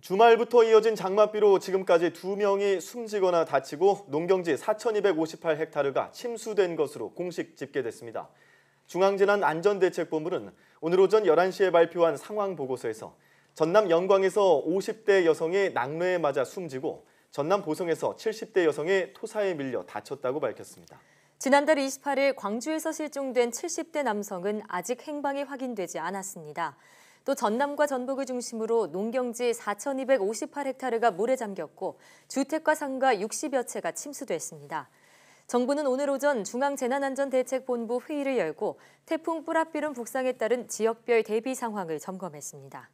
주말부터 이어진 장맛비로 지금까지 두명이 숨지거나 다치고 농경지 4,258헥타르가 침수된 것으로 공식 집계됐습니다. 중앙재난안전대책본부는 오늘 오전 11시에 발표한 상황보고서에서 전남 영광에서 50대 여성의 낙뢰에 맞아 숨지고 전남 보성에서 70대 여성의 토사에 밀려 다쳤다고 밝혔습니다. 지난달 28일 광주에서 실종된 70대 남성은 아직 행방이 확인되지 않았습니다. 또 전남과 전북을 중심으로 농경지 4,258헥타르가 물에 잠겼고 주택과 상가 60여 채가 침수됐습니다. 정부는 오늘 오전 중앙재난안전대책본부 회의를 열고 태풍 뿌라삐름 북상에 따른 지역별 대비 상황을 점검했습니다.